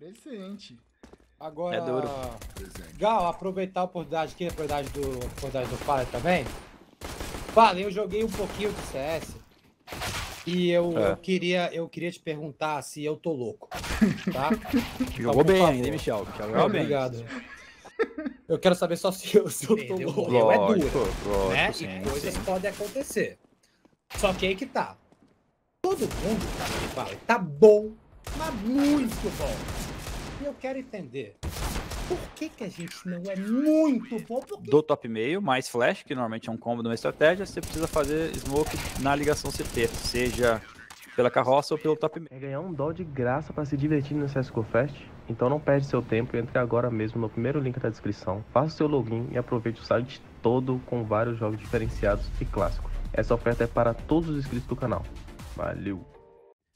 Presente. É Agora, é duro. Gal, aproveitar a oportunidade aqui, a oportunidade do, a oportunidade do Fala também. Fala, eu joguei um pouquinho de CS e eu, é. eu, queria, eu queria te perguntar se eu tô louco, tá? Então, Jogou então, bem favor. ainda, Michel. Jogou Obrigado. Bem. Eu quero saber só se eu, se eu tô louco. Lógico, é duro, lógico, né? Sim, e coisas sim. podem acontecer. Só que aí que tá. Todo mundo, cara, que fala, tá bom, mas muito bom. E eu quero entender. Por que, que a gente não é muito bom? Porque... Do top meio, mais flash, que normalmente é um combo de uma estratégia, você precisa fazer smoke na ligação CT, seja pela carroça ou pelo top meio. É ganhar um dó de graça para se divertir no CSGO Fest? Então não perde seu tempo e entre agora mesmo no primeiro link da descrição. Faça seu login e aproveite o site todo com vários jogos diferenciados e clássicos. Essa oferta é para todos os inscritos do canal. Valeu!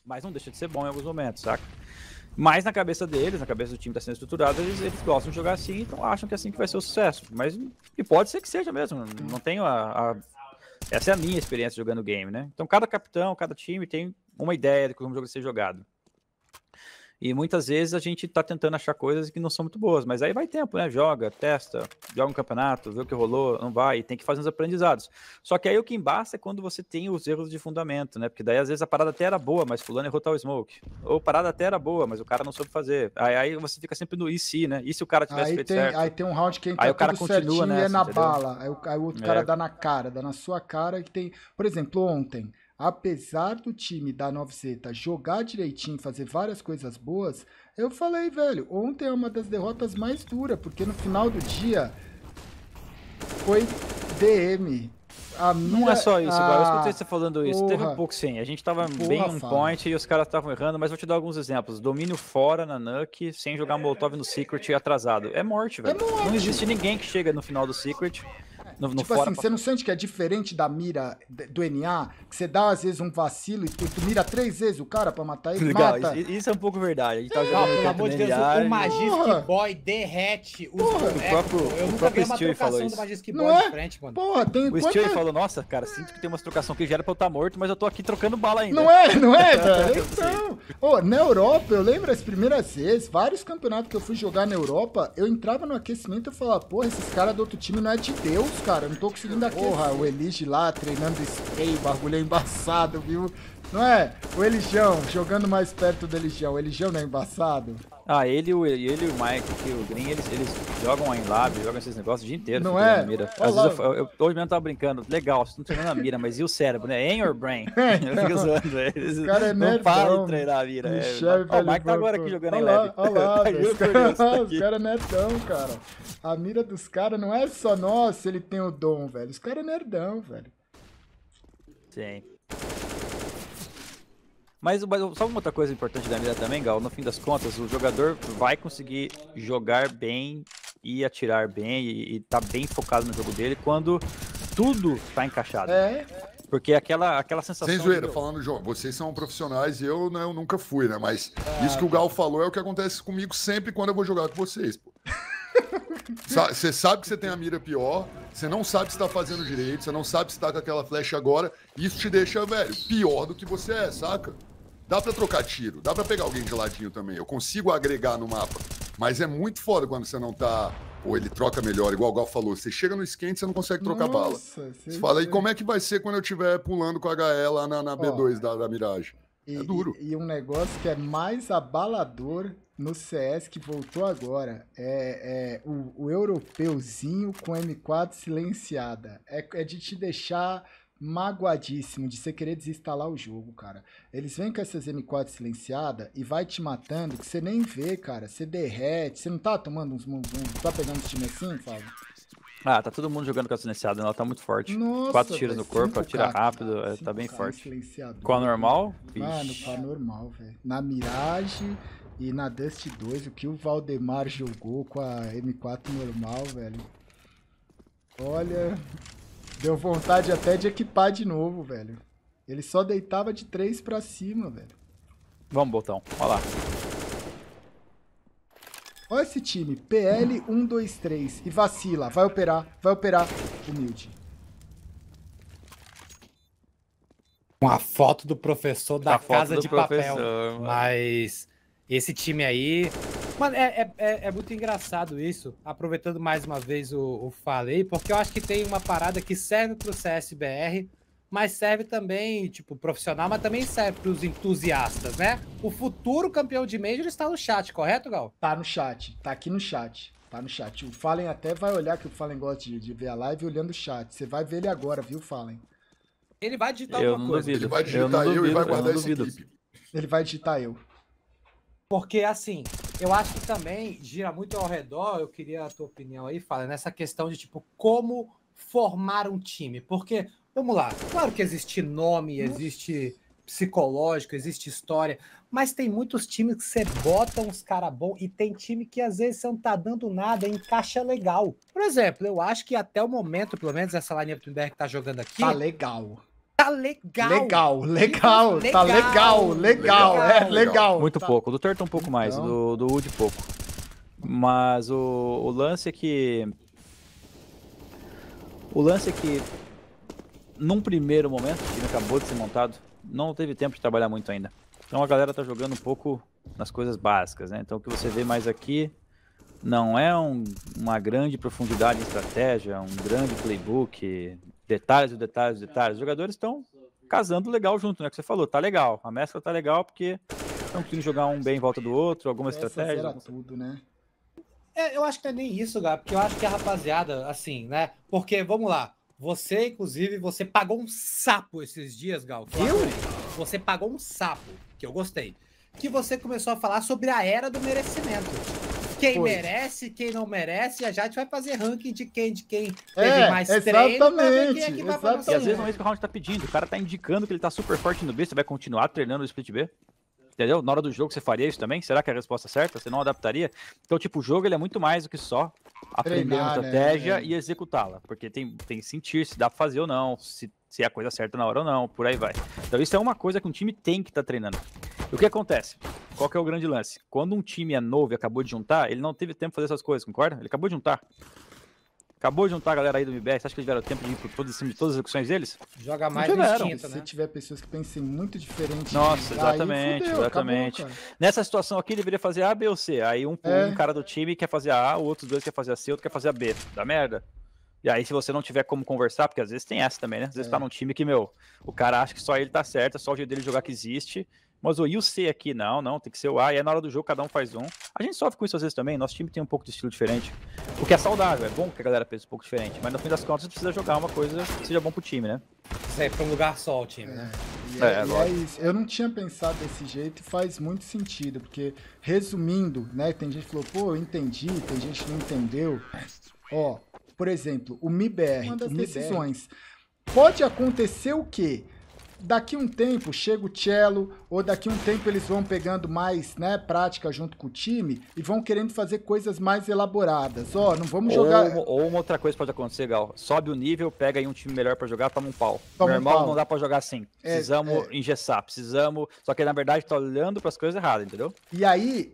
Mas não deixa de ser bom em alguns momentos, saca? Mas na cabeça deles, na cabeça do time que está sendo estruturado, eles, eles, gostam de jogar assim, então acham que é assim que vai ser o sucesso. Mas e pode ser que seja mesmo. Não tenho a, a... Essa é a minha experiência jogando game, né? Então cada capitão, cada time tem uma ideia de como o jogo vai ser jogado. E muitas vezes a gente tá tentando achar coisas que não são muito boas, mas aí vai tempo, né? Joga, testa, joga um campeonato, vê o que rolou, não vai, tem que fazer os aprendizados. Só que aí o que embaça é quando você tem os erros de fundamento, né? Porque daí às vezes a parada até era boa, mas fulano errou tal smoke. Ou parada até era boa, mas o cara não soube fazer. Aí, aí você fica sempre no e se, né? E se o cara tivesse aí feito tem, certo? Aí tem um round que entra aí o cara continua é nessa, é na entendeu? bala. Aí o, aí o outro é. cara dá na cara, dá na sua cara que tem, por exemplo, ontem apesar do time da 9Z jogar direitinho, fazer várias coisas boas, eu falei, velho, ontem é uma das derrotas mais duras, porque no final do dia foi DM. Minha, não é só isso, a... eu ah, escutei você falando isso. Porra. Teve um pouco sim. A gente tava Porra, bem on point e os caras estavam errando, mas vou te dar alguns exemplos. Domínio fora na Nuke, sem jogar Molotov no Secret atrasado. É morte, é velho. É morte. Não existe ninguém que chega no final do Secret no, no tipo fora, assim, pra... você não sente que é diferente da mira do NA? Que você dá, às vezes, um vacilo e tu, mira três vezes o cara pra matar ele, tá Legal, mata. Isso, isso é um pouco verdade. A gente tá é, jogando pelo amor de Deus, o Magisk né? Boy derrete os Porra. O próprio, Eu o nunca vi uma Stewie trocação do Magisk Boy é? de frente, mano. Porra, tem... O quanta... falou, nossa, cara, sinto que tem umas trocação que gera pra eu estar tá morto, mas eu tô aqui trocando bala ainda. Não é, não é, tá velho? Então... Oh, na Europa, eu lembro as primeiras vezes, vários campeonatos que eu fui jogar na Europa, eu entrava no aquecimento e falava, porra, esses caras do outro time não é de Deus, cara cara. Eu não tô conseguindo aqui. Porra, o Elige lá treinando spray, bagulho é embaçado, viu? Não é? O Eligião, jogando mais perto do Eligião. O Eligião não é embaçado? Ah, ele, o, ele e o Mike aqui, o Green, eles, eles jogam em lab jogam esses negócios o dia inteiro. Não é? Mira. Às vezes eu, eu, hoje mesmo tava brincando, legal, vocês estão treinando a mira, mas e o cérebro, né? Em or brain? É, eu fico zoando, eles o cara é não fala, de treinar a mira. É, o Mike tá agora aqui jogando em lab. Olha lá, os caras tá é nerdão, cara. A mira dos caras não é só, nossa, ele tem o dom, velho. Os caras é nerdão, velho. Sim. Mas, mas só uma outra coisa importante da mira também, Gal, no fim das contas, o jogador vai conseguir jogar bem e atirar bem e, e tá bem focado no jogo dele quando tudo tá encaixado. É. Porque aquela, aquela sensação. Sem zoeira, de... falando, João, vocês são profissionais e eu, né, eu nunca fui, né? Mas é, isso que o tá. Gal falou é o que acontece comigo sempre quando eu vou jogar com vocês, pô. Você sabe que você tem a mira pior, você não sabe se tá fazendo direito, você não sabe se tá com aquela flecha agora, isso te deixa, velho, pior do que você é, saca? Dá pra trocar tiro, dá pra pegar alguém de ladinho também. Eu consigo agregar no mapa. Mas é muito foda quando você não tá. Ou ele troca melhor, igual o Gal falou. Você chega no esquente, você não consegue trocar Nossa, bala. Você sim. É fala, e como é que vai ser quando eu estiver pulando com a HE lá na, na B2 Ó, da, da Mirage? E, é duro. E, e, um negócio que é mais abalador no CS que voltou agora é, é o, o europeuzinho com M4 silenciada. É, é de te deixar magoadíssimo de você querer desinstalar o jogo, cara. Eles vêm com essas M4 silenciada e vai te matando que você nem vê, cara. Você derrete. Você não tá tomando uns... tá pegando os times assim, Fábio? Ah, tá todo mundo jogando com a silenciada, ela tá muito forte. Nossa, Quatro tiros no corpo, atira rápido, é, cara, tá bem forte. Com a normal? Mano, com a normal, velho. Na Mirage e na Dust 2, o que o Valdemar jogou com a M4 normal, velho. Olha, Deu vontade até de equipar de novo, velho. Ele só deitava de três pra cima, velho. Vamos, botão. Olha lá. Olha esse time. PL123. E vacila. Vai operar. Vai operar. Humilde. Uma foto do professor da a casa de papel. Mas esse time aí Mano, é, é, é, é, muito engraçado isso, aproveitando mais uma vez o, o Falei, porque eu acho que tem uma parada que serve pro CSBR, mas serve também, tipo, profissional, mas também serve pros entusiastas, né? O futuro campeão de Major está no chat, correto, Gal? Tá no chat, tá aqui no chat. Tá no chat. O Fallen até vai olhar, que o Fallen gosta de, de ver a live olhando o chat. Você vai ver ele agora, viu, Fallen? Ele vai digitar eu alguma coisa. Duvido. Ele vai digitar eu, eu duvido, e vai guardar esse clipe. Ele vai digitar eu. Porque, assim, eu acho que também gira muito ao redor, eu queria a tua opinião aí, fala, nessa questão de tipo, como formar um time. Porque, vamos lá, claro que existe nome, existe psicológico, existe história, mas tem muitos times que você bota uns cara bom e tem time que às vezes você não tá dando nada, encaixa legal. Por exemplo, eu acho que até o momento, pelo menos essa linha Wittenberg que tá jogando aqui, tá legal. Tá, tá legal. Legal, legal, legal. tá legal, legal, legal, é legal. Muito tá. pouco, o do Turtle um pouco então... mais, do, do Wood pouco. Mas o, o lance é que... O lance é que, num primeiro momento, que acabou de ser montado, não teve tempo de trabalhar muito ainda. Então a galera tá jogando um pouco nas coisas básicas, né? Então o que você vê mais aqui não é um, uma grande profundidade em estratégia, um grande playbook, detalhes, detalhes, detalhes. Os jogadores estão casando legal junto, né? Que você falou, tá legal. A mescla tá legal porque estão conseguindo jogar um bem em volta do outro, alguma estratégia. tudo, né? É, eu acho que não é nem isso, Gá, porque eu acho que a rapaziada, assim, né? Porque, vamos lá, você, inclusive, você pagou um sapo esses dias, Gal. Que eu? Você pagou um sapo, que eu gostei. Que você começou a falar sobre a era do merecimento quem foi. merece, quem não merece, a Jade vai fazer ranking de quem, de quem é, teve é, mais exatamente, treino pra ver quem é que vai pra E às vezes não é isso que o round tá pedindo. O cara tá indicando que ele tá super forte no B, você vai continuar treinando o split B? Entendeu? Na hora do jogo você faria isso também? Será que é a resposta é certa? Você não adaptaria? Então, tipo, o jogo ele é muito mais do que só aprender uma né? estratégia né? e executá-la. Porque tem, tem que sentir se dá pra fazer ou não, se, se é a coisa certa na hora ou não, por aí vai. Então isso é uma coisa que um time tem que estar tá treinando. O que acontece? Qual que é o grande lance? Quando um time é novo e acabou de juntar, ele não teve tempo de fazer essas coisas, concorda? Ele acabou de juntar. Acabou de juntar a galera aí do MBS, acho que eles tiveram tempo de ir por todas, de todas as execuções deles? Joga mais instinto, né? Se tiver pessoas que pensem muito diferente. Nossa, exatamente, fudeu, exatamente. Acabou, Nessa situação aqui, ele deveria fazer A, B ou C. Aí um, é. um, cara do time quer fazer a A, o outro dois quer fazer a C, outro quer fazer a B. Dá merda. E aí, se você não tiver como conversar, porque às vezes tem essa também, né? Às vezes é. tá num time que, meu, o cara acha que só ele tá certo, é só o jeito dele jogar que existe, mas o, e o C aqui? Não, não, tem que ser o A. E aí é na hora do jogo cada um faz um. A gente sofre com isso às vezes também. Nosso time tem um pouco de estilo diferente. O que é saudável, é bom que a galera pense um pouco diferente. Mas no fim das contas precisa jogar uma coisa que seja bom pro time, né? é pra um lugar só o time, né? É, é, é, é isso. Eu não tinha pensado desse jeito e faz muito sentido, porque resumindo, né? Tem gente que falou, pô, eu entendi, tem gente que não entendeu. Ó, por exemplo, o MIBR, decisões. Pode acontecer o quê? daqui um tempo chega o cello, ou daqui um tempo eles vão pegando mais né, prática junto com o time e vão querendo fazer coisas mais elaboradas. Ó, oh, não vamos jogar. Ou, ou, uma outra coisa pode acontecer, Gal. Sobe o nível, pega aí um time melhor para jogar, toma um pau. Toma Normal um pau. não dá para jogar assim. É, precisamos é, é... engessar, precisamos. Só que na verdade tá olhando para as coisas erradas, entendeu? E aí,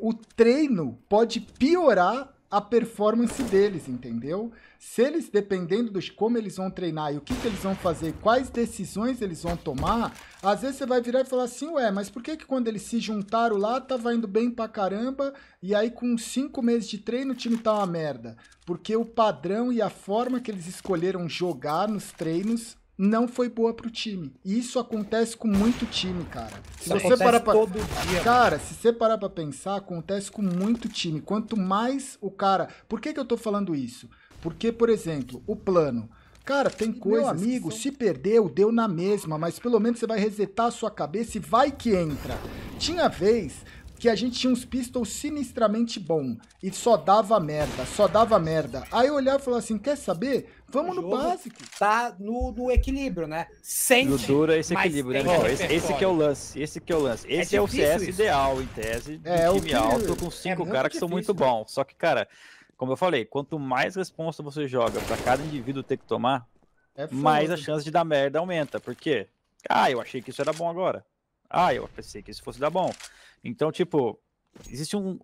o treino pode piorar a performance deles, entendeu? Se eles, dependendo de como eles vão treinar e o que, que eles vão fazer, quais decisões eles vão tomar, às vezes você vai virar e falar assim, ué, mas por que, que quando eles se juntaram lá, tava indo bem pra caramba, e aí com cinco meses de treino o time tá uma merda? Porque o padrão e a forma que eles escolheram jogar nos treinos não foi boa pro time. E isso acontece com muito time, cara. Se isso você parar pra... todo dia. Cara, se você parar pra pensar, acontece com muito time. Quanto mais o cara. Por que, que eu tô falando isso? Porque, por exemplo, o plano. Cara, tem coisa. Meu amigo, são... se perdeu, deu na mesma, mas pelo menos você vai resetar a sua cabeça e vai que entra. Tinha vez que a gente tinha uns pistols sinistramente bom e só dava merda, só dava merda. Aí eu olhava e falava assim: quer saber? Vamos no básico. Tá no, no equilíbrio, né? Sem. O duro é esse equilíbrio, né, Esse, esse que é o lance. Esse que é o lance. É esse é, é o CS isso. ideal, em tese. É, um é time que... alto com cinco é caras que são muito bom. Né? bons. Só que, cara, como eu falei, quanto mais resposta você joga para cada indivíduo ter que tomar, é mais a chance de dar merda aumenta. Por quê? Ah, eu achei que isso era bom agora. Ah, eu pensei que isso fosse dar bom. Então, tipo, existe um.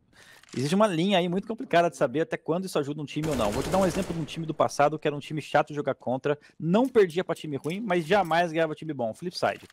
Existe uma linha aí muito complicada de saber até quando isso ajuda um time ou não. Vou te dar um exemplo de um time do passado que era um time chato de jogar contra, não perdia para time ruim, mas jamais ganhava time bom. Flipside.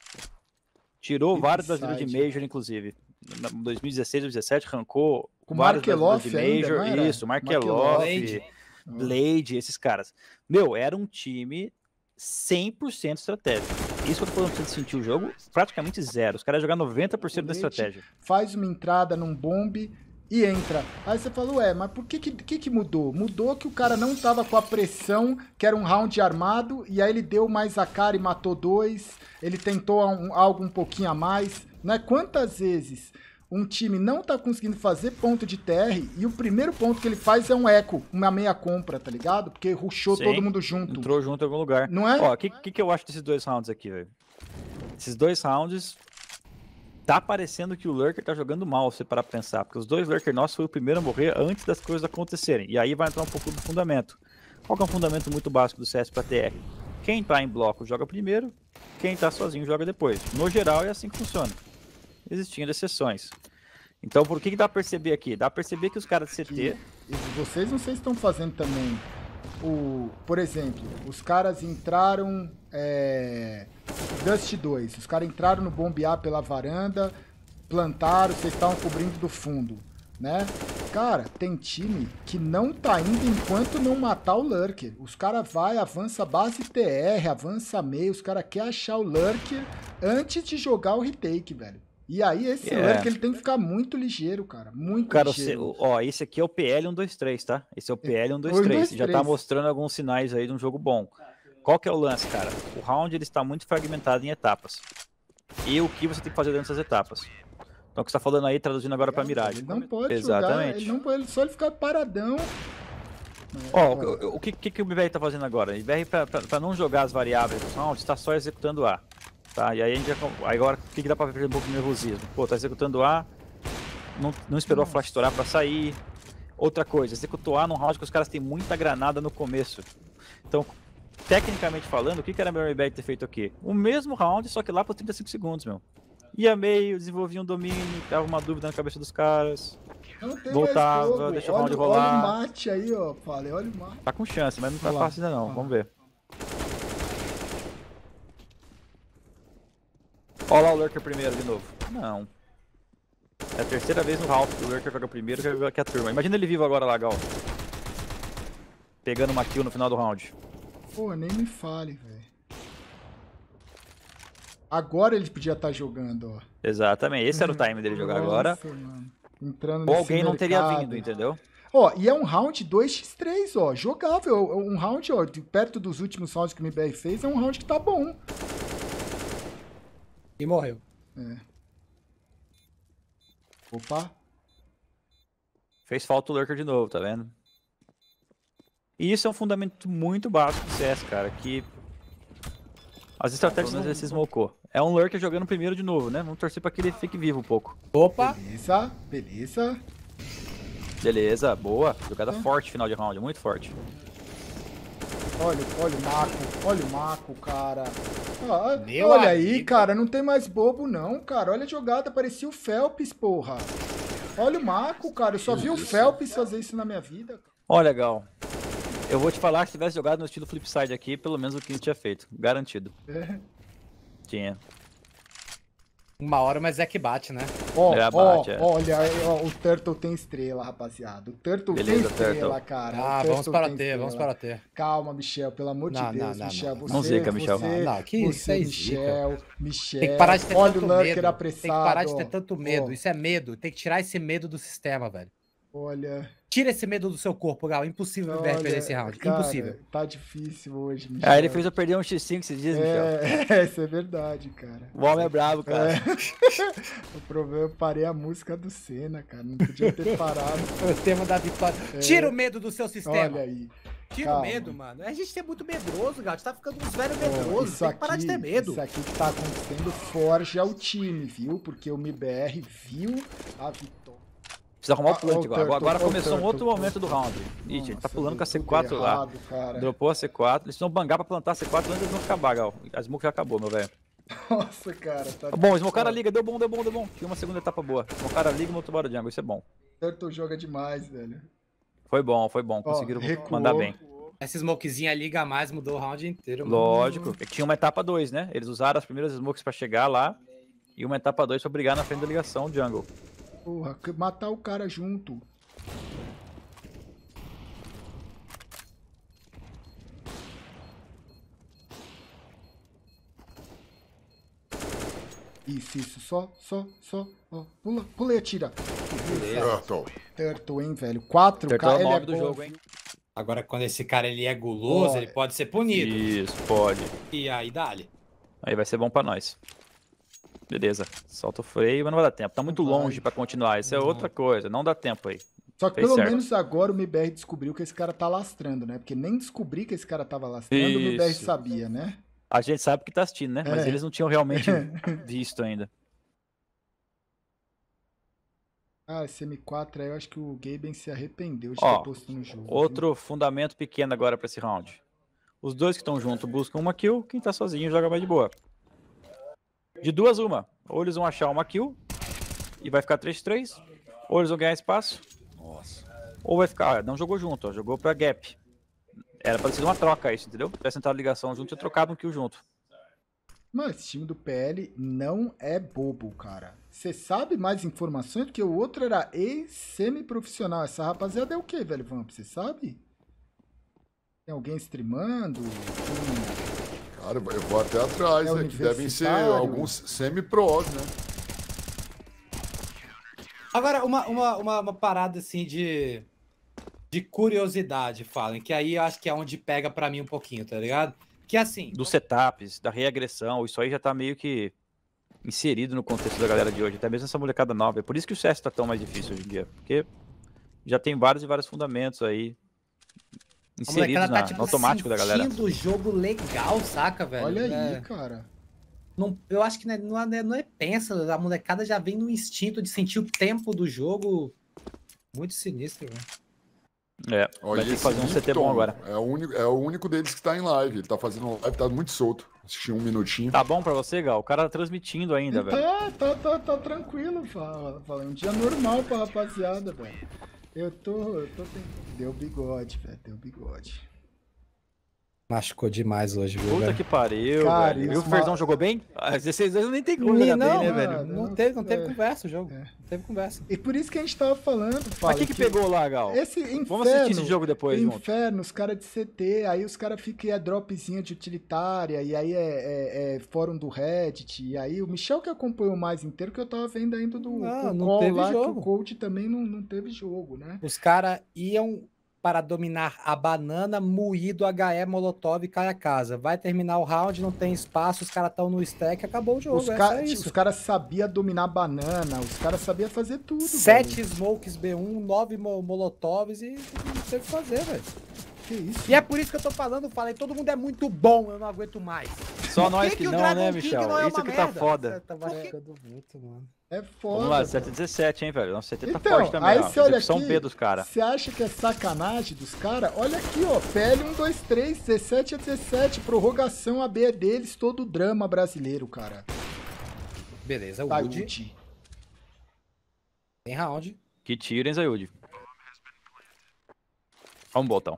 Tirou Flip vários brasileiros de Major, inclusive. Em 2016, 2017, arrancou Com vários Markeloff brasileiros de Major. Ainda, isso, Markeloff, Blade. Blade, esses caras. Meu, era um time 100% estratégico. Isso que eu tô falando pra você sentir o jogo, praticamente zero. Os caras jogaram 90% da estratégia. Faz uma entrada num bombe, e entra. Aí você fala, ué, mas por que que, que que mudou? Mudou que o cara não tava com a pressão, que era um round armado, e aí ele deu mais a cara e matou dois, ele tentou um, algo um pouquinho a mais, né? Quantas vezes um time não tá conseguindo fazer ponto de TR e o primeiro ponto que ele faz é um eco, uma meia compra, tá ligado? Porque ruxou Sim, todo mundo junto. Entrou junto em algum lugar. Não é? Ó, o que, que, que eu acho desses dois rounds aqui, velho? Esses dois rounds tá parecendo que o Lurker tá jogando mal, se para pensar, porque os dois Lurker nossos foi o primeiro a morrer antes das coisas acontecerem. E aí vai entrar um pouco do fundamento. Qual é um fundamento muito básico do CS pra TR? Quem tá em bloco joga primeiro, quem tá sozinho joga depois. No geral é assim que funciona. Existindo exceções. Então por que, que dá pra perceber aqui? Dá pra perceber que os caras de CT... E, vocês não sei se estão fazendo também o... Por exemplo, os caras entraram é, Dust 2. Os caras entraram no bombear pela varanda, plantaram, vocês estavam cobrindo do fundo, né? Cara, tem time que não tá indo enquanto não matar o Lurker. Os caras vai, avança base TR, avança meio, os caras querem achar o Lurker antes de jogar o retake, velho. E aí esse é. Lurker ele tem que ficar muito ligeiro, cara. Muito cara, ligeiro. Cara, ó, esse aqui é o PL123, tá? Esse é o PL123. já tá mostrando alguns sinais aí de um jogo bom. Qual que é o lance, cara? O round ele está muito fragmentado em etapas. E o que você tem que fazer dentro dessas etapas? Então o que você tá falando aí, traduzindo agora para miragem. Ele não pode Exatamente. Jogar, ele não pode, só ele ficar paradão. Ó, oh, o, o, que, que, que o BR tá fazendo agora? O BR, para não jogar as variáveis do round, está só executando A. Tá? E aí a gente já, agora, o que, que dá para ver, um pouco de nervosismo? Pô, tá executando A, não, não esperou Nossa. a flash estourar para sair. Outra coisa, executou A num round que os caras têm muita granada no começo. Então, tecnicamente falando, o que, que era melhor o IBET ter feito aqui? O mesmo round, só que lá por 35 segundos, meu. Ia meio, desenvolvia um domínio, tava uma dúvida na cabeça dos caras. Voltava, deixa o round rolar. Olha o mate aí, ó, Fale, olha o mate. Tá com chance, mas não tá fácil ainda não, ah. vamos ver. Olha lá o Lurker primeiro de novo. Não. É a terceira vez no round que o Lurker joga primeiro que a turma. Imagina ele vivo agora lá, Gal. Pegando uma kill no final do round. Pô, nem me fale, velho. Agora ele podia estar tá jogando, ó. Exatamente, esse era o time dele jogar agora. Entrando Ou alguém mercado. não teria vindo, entendeu? Ó, e é um round 2x3, ó, jogável. É um round, ó, perto dos últimos rounds que o MBR fez, é um round que tá bom. E morreu. É. Opa. Fez falta o Lurker de novo, tá vendo? E isso é um fundamento muito básico do CS, cara, que as estratégias não, não, se smocou. É um lurker jogando primeiro de novo, né? Vamos torcer pra que ele fique vivo um pouco. Opa! Beleza, beleza. Beleza, boa. Jogada forte final de round, muito forte. Olha, olha o Mako, olha o Mako, cara. Ah, ah olha amigo. aí, cara, não tem mais bobo não, cara. Olha a jogada, parecia o Phelps, porra. Olha o Mako, cara, eu só vi o Phelps fazer isso na minha vida. Olha, Gal, eu vou te falar que se tivesse jogado no estilo flipside aqui, pelo menos o que tinha feito. Garantido. É. tinha. Uma hora, mas é que bate, né? Ó, oh, bate, oh, é. olha, oh, o Turtle tem estrela, rapaziada. O Turtle Beleza, tem estrela, ah, Turtle. cara. Ah, vamos para ter, vamos para ter. Calma, Michel, pelo amor não, de Deus, não, Michel. Não, você, não zica, Michel. Você, não, que você, isso é Michel, zica. Michel. Tem que parar de ter olha tanto medo. Apressado. Tem que parar de ter tanto medo. Isso é medo. Tem que tirar esse medo do sistema, velho. Olha. Tira esse medo do seu corpo, Gal. Impossível o Berg perder esse round. Cara, Impossível. Tá difícil hoje, ah, Michel. Aí ele fez eu perder um X5 esses dias, é, Michel. É, isso é verdade, cara. O homem é brabo, cara. É. o problema é, eu parei a música do Senna, cara. Não podia ter parado. o tema da vitória. É. Tira o medo do seu sistema. Olha aí. Tira Calma. o medo, mano. A gente é muito medroso, gente Tá ficando uns velhos medrosos. Isso Tem aqui, que parar de ter medo. Isso aqui que tá acontecendo forja o time, viu? Porque o MBR viu a vitória. Precisa arrumar o ah, plant agora. Agora começou um outro momento do round. Ixi, ele tá pulando com a C4 é lá. Cara. Dropou a C4. Eles vão bangar pra plantar a C4 antes eles vão acabar, Gal. A smoke já acabou, meu velho. Nossa, cara. Tá, tá bom, smocaram a liga. Deu bom, deu bom, deu bom. Tinha uma segunda etapa boa. Smocaram a liga e motobaram de jungle. Isso é bom. Turtle joga demais, velho. Foi bom, foi bom. Conseguiram Ó, mandar bem. Essa smokezinha liga mais mudou o round inteiro. Mano. Lógico. É tinha uma etapa 2, né? Eles usaram as primeiras smokes pra chegar lá. E uma etapa 2 pra brigar na frente da ligação jungle. Porra, matar o cara junto. Isso, isso, só, só, só, ó, pula, pula e atira. Turtle. Turtle, hein, velho. 4, Turtle é ele é do jogo, hein. Agora, quando esse cara ele é guloso, ele pode ser punido. Isso, pode. E aí, dale. Aí vai ser bom pra nós. Beleza, solta o freio, mas não vai dar tempo. Tá muito vai. longe para continuar, isso é outra coisa, não dá tempo aí. Só que Fez pelo certo. menos agora o MBR descobriu que esse cara tá lastrando, né? Porque nem descobri que esse cara tava lastrando, isso. o MBR sabia, né? A gente sabe que tá assistindo, né? É. Mas eles não tinham realmente visto ainda. Ah, esse M4 aí eu acho que o Gaben se arrependeu de Ó, ter posto no jogo. Outro viu? fundamento pequeno agora para esse round. Os dois que estão junto buscam uma kill, quem tá sozinho joga mais de boa. De duas, uma. Ou eles vão achar uma kill e vai ficar 3-3. Ou eles vão ganhar espaço. Nossa. Ou vai ficar. Ah, não jogou junto, ó, jogou pra gap. Era pra ser uma troca isso, entendeu? Tivesse entrado ligação junto e trocado um kill junto. Mano, esse time do PL não é bobo, cara. Você sabe mais informações que o outro era ex-semi-profissional. Essa rapaziada é o que, velho, Vamp? Você sabe? Tem alguém streamando? Tem Claro, eu vou até atrás, é, né, que devem ser alguns semi-pros, né? Agora, uma, uma, uma, uma, parada assim de, de curiosidade, falem que aí eu acho que é onde pega para mim um pouquinho, tá ligado? Que assim. Dos setups, da reagressão, isso aí já tá meio que inserido no contexto da galera de hoje, até mesmo essa molecada nova. É por isso que o CS tá tão mais difícil hoje em dia, porque já tem vários e vários fundamentos aí inseridos a tá, tipo, no automático da galera. o jogo legal, saca, velho? Olha é... aí, cara. Não, eu acho que não é, não é, não, é, é pensa, a molecada já vem no instinto de sentir o tempo do jogo muito sinistro, velho. É, Olha, vai fazer um CT bom agora. É o, único, é o único deles que tá em live. Ele tá fazendo live, tá muito solto. Assisti um minutinho. Tá bom pra você, Gal? O cara tá transmitindo ainda, velho. Tá, tá, tá, tá tranquilo, fala. É um dia normal pra rapaziada, velho. Eu tô, eu tô tentando. Deu bigode, velho. Deu bigode. Machucou demais hoje, viu? Puta velho? que pariu, Cara, velho. E o Ferdão jogou bem? Às 16 vezes nem tem como não, né, velho? Não, teve, não teve é. conversa o jogo. É. Não teve conversa. E por isso que a gente tava falando, Paulo. Mas o que, que, pegou lá, Gal? Esse inferno, Vamos assistir esse jogo depois, Inferno, os caras de CT, aí os caras ficam, é dropzinha de utilitária, e aí é, é, é, fórum do Reddit, e aí o Michel que acompanhou mais inteiro, que eu tava vendo ainda do ah, não, não teve lá, jogo. que o coach também não, não teve jogo, né? Os caras iam para dominar a banana, moído, HE, Molotov e cai a casa. Vai terminar o round, não tem espaço, os caras estão no stack, acabou o jogo. Os, é ca é os caras sabiam dominar a banana, os caras sabiam fazer tudo. Sete velho. smokes B1, nove mo molotovs e não sei o que fazer, velho isso? E é por isso que eu tô falando, falei, todo mundo é muito bom, eu não aguento mais. Só nós que, que, não, né, Michel? Não é isso que tá merda? foda. Tá é foda. Vamos lá, 717, hein, velho? Nossa, 70 tá então, tá forte também. Aí você olha aqui, B dos cara. Você acha que é sacanagem dos caras? Olha aqui, ó. PL três 17 a 17. Prorrogação AB é deles, todo drama brasileiro, cara. Beleza, o tá, Wood. Tem round. Que hein, Zayud. Vamos, um botão.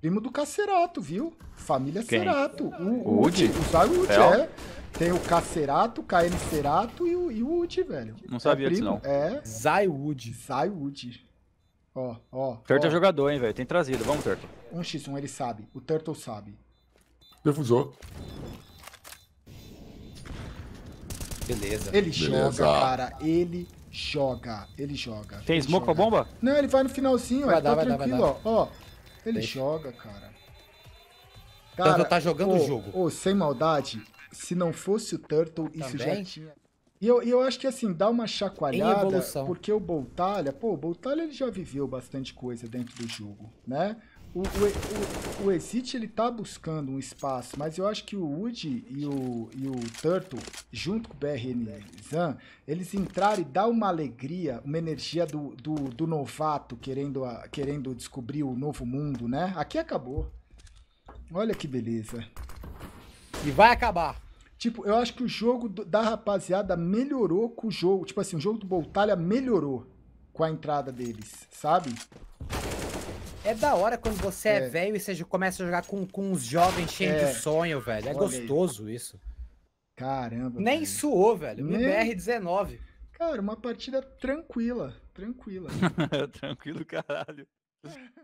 Primo do Cacerato, viu? Família Quem? Cerato. O, Udi? O Zago Udi, é, é. Tem o Cacerato, o KN Cerato e o, Udi, velho. Não sabia é disso, não. É. Zaiwood. Udi. Ó, ó. Turtle é jogador, hein, velho. Tem trazido. Vamos, Turtle. 1x1, um ele sabe. O Turtle sabe. Defusou. Beleza. Ele Beleza. joga, cara. Ele joga. Ele joga. Tem ele smoke joga. a bomba? Não, ele vai no finalzinho. Vai é, dar, tá vai tranquilo, dar, vai ó. Dar. ó ele Deixa. joga, cara. Então cara Turtle tá jogando o jogo. Ô, sem maldade, se não fosse o Turtle, isso já tinha. E eu, eu acho que assim, dá uma chacoalhada, porque o Boltalha, pô, o Boltalha ele já viveu bastante coisa dentro do jogo, né? O, o, o, o Exit, ele tá buscando um espaço, mas eu acho que o Woody e o, e o Turtle, junto com o BRN Zan, eles entraram e dá uma alegria, uma energia do, do, do novato querendo, a, querendo descobrir o novo mundo, né? Aqui acabou. Olha que beleza. E vai acabar. Tipo, eu acho que o jogo da rapaziada melhorou com o jogo. Tipo assim, o jogo do Boltalha melhorou com a entrada deles, sabe? É da hora quando você é, é velho e você começa a jogar com, com uns jovens cheios é. de sonho, velho. É Olha gostoso aí. isso. Caramba. Nem velho. suou, velho. Nem... BR-19. Cara, uma partida tranquila. Tranquila. tranquilo, caralho.